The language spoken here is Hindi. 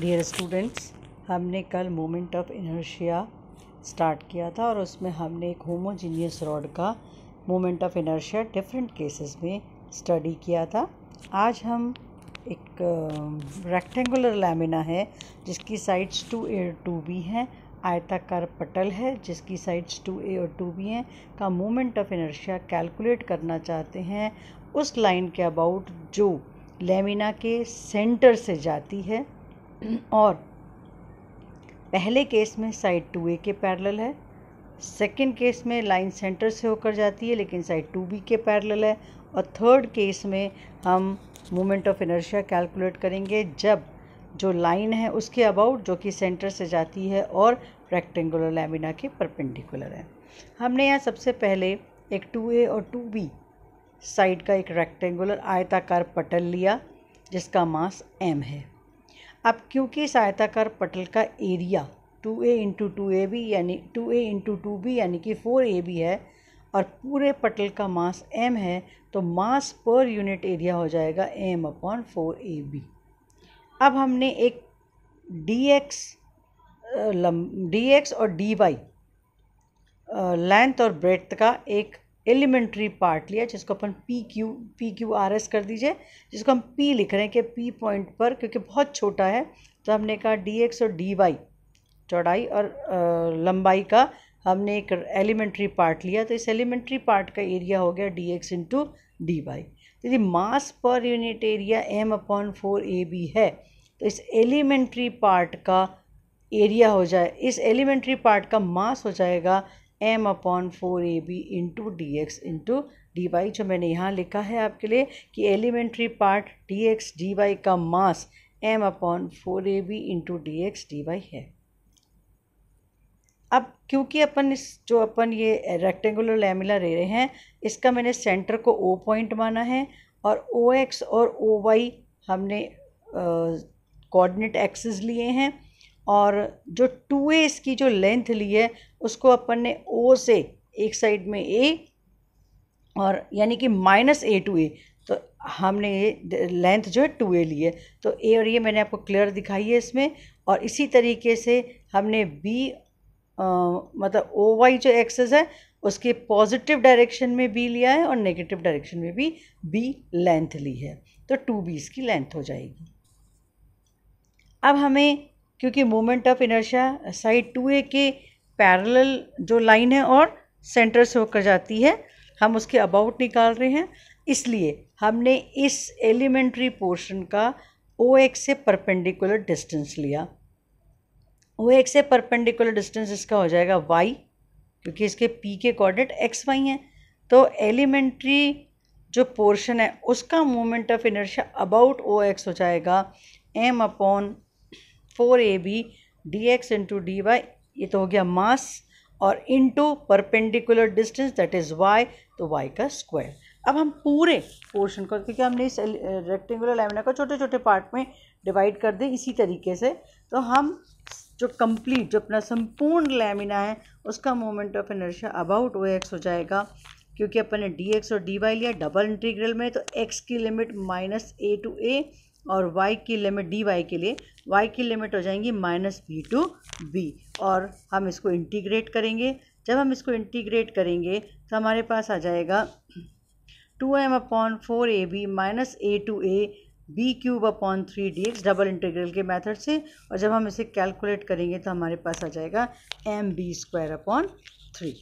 डियर स्टूडेंट्स हमने कल मोमेंट ऑफ इनर्शिया स्टार्ट किया था और उसमें हमने एक होमोजीनियस रॉड का moment of inertia different cases में स्टडी किया था आज हम एक रेक्टेंगुलर लैमिना है जिसकी साइड्स टू ए और टू बी हैं आयताकार पटल है जिसकी साइड्स टू ए और टू बी हैं का मोमेंट ऑफ इनर्शिया कैलकुलेट करना चाहते हैं उस लाइन के अबाउट जो लेमिना के सेंटर से जाती है और पहले केस में साइड टू ए के पैरेलल है सेकेंड केस में लाइन सेंटर से होकर जाती है लेकिन साइड टू बी के पैरेलल है और थर्ड केस में हम मोमेंट ऑफ इनर्शिया कैलकुलेट करेंगे जब जो लाइन है उसके अबाउट जो कि सेंटर से जाती है और रेक्टेंगुलर लेमिना के परपेंडिकुलर है हमने यहाँ सबसे पहले एक टू ए और टू बी साइड का एक रेक्टेंगुलर आयताकार पटल लिया जिसका मास एम है अब क्योंकि सहायताकार पटल का area two a into two a b यानी two a into two b यानी कि फोर ए बी है और पूरे पटल का मास एम है तो मास पर यूनिट एरिया हो जाएगा m upon four a b अब हमने एक डी एक्स डी एक्स और डी वाई लेंथ और ब्रेथ का एक एलिमेंट्री पार्ट लिया जिसको अपन p q p q r s कर दीजिए जिसको हम पी लिख रहे हैं कि पी पॉइंट पर क्योंकि बहुत छोटा है तो हमने कहा डी एक्स और डी वाई चौड़ाई और लंबाई का हमने एक एलिमेंट्री पार्ट लिया तो इस एलिमेंट्री पार्ट का एरिया हो गया d x into d y तो यदि mass per unit area m upon four a b है तो इस एलिमेंट्री पार्ट का एरिया हो जाए इस एलिमेंट्री पार्ट का मास हो जाएगा m upon four a b into d x into d y जो मैंने यहाँ लिखा है आपके लिए कि elementary part d x d y का mass m upon four a b into d x d y है अब क्योंकि अपन इस जो अपन ये रेक्टेंगुलर लेमिला ले रहे हैं इसका मैंने सेंटर को ओ पॉइंट माना है और ओ एक्स और ओ वाई हमने कोऑर्डिनेट एक्सेस लिए हैं और जो टू ए इसकी जो लेंथ ली है उसको अपन ने ओ से एक साइड में ए और यानी कि माइनस ए टू ए तो हमने ये लेंथ जो है टू ए ली है तो ए और ये मैंने आपको क्लियर दिखाई है इसमें और इसी तरीके से हमने बी मतलब ओ वाई जो एक्सेस है उसके पॉजिटिव डायरेक्शन में बी लिया है और नेगेटिव डायरेक्शन में भी बी लेंथ ली है तो टू बी इसकी लेंथ हो जाएगी अब हमें क्योंकि moment of inertia side two a के पैरेलल जो लाइन है और सेंटर से होकर जाती है हम उसके अबाउट निकाल रहे हैं इसलिए हमने इस एलिमेंट्री पोर्शन का ओ एक्स से परपेंडिकुलर डिस्टेंस लिया ओ एक्स से परपेंडिकुलर डिस्टेंस इसका हो जाएगा वाई क्योंकि इसके पी के कोऑर्डिनेट एक्स वाई हैं तो एलिमेंट्री जो पोर्शन है उसका moment of inertia about o x हो जाएगा m upon four a b d x into d y ये तो हो गया मास और into perpendicular distance that is y तो वाई का स्क्वायर अब हम पूरे पोर्शन को क्योंकि हमने इस रेक्टेंगुलर लेमिना को छोटे छोटे पार्ट में डिवाइड कर दें इसी तरीके से तो हम जो कंप्लीट जो अपना संपूर्ण लेमिना है उसका moment of inertia about o x हो जाएगा क्योंकि अपन ने डी एक्स और डी वाई लिया डबल इंटीग्रल में तो एक्स की limit minus a to a और y की लिमिट डी वाई के लिए y की लिमिट हो जाएंगी माइनस बी टू बी और हम इसको इंटीग्रेट करेंगे जब हम इसको इंटीग्रेट करेंगे तो हमारे पास आ जाएगा two m upon four a b minus a to a b cube upon three d x double integral के मैथड से और जब हम इसे कैलकुलेट करेंगे तो हमारे पास आ जाएगा m b square upon three